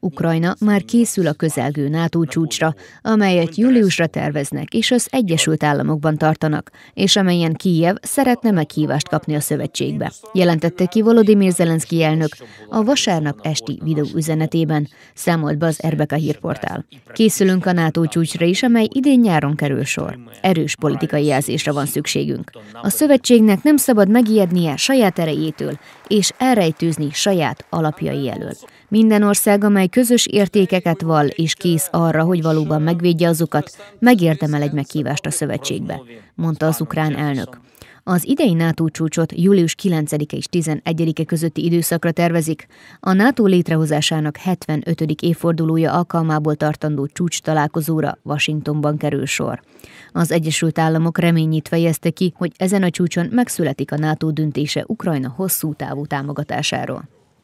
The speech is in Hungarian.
Ukrajna már készül a közelgő NATO csúcsra, amelyet júliusra terveznek és az Egyesült Államokban tartanak, és amelyen Kijev szeretne meghívást kapni a szövetségbe, jelentette ki Volodymyr Zelenszky elnök a vasárnap esti videó üzenetében, számolt be az Erbeka hírportál. Készülünk a NATO csúcsra is, amely idén nyáron kerül sor. Erős politikai jelzésre van szükségünk. A szövetségnek nem szabad megijednie saját erejétől, és elrejtőzni saját alapjai elől. Minden ország, amely közös értékeket val és kész arra, hogy valóban megvédje azokat, megérdemel egy meghívást a szövetségbe, mondta az ukrán elnök. Az idei NATO csúcsot július 9-e és 11-e közötti időszakra tervezik. A NATO létrehozásának 75. évfordulója alkalmából tartandó csúcs találkozóra Washingtonban kerül sor. Az Egyesült Államok reményét fejezte ki, hogy ezen a csúcson megszületik a NATO döntése Ukrajna hosszú távú támogatásáról.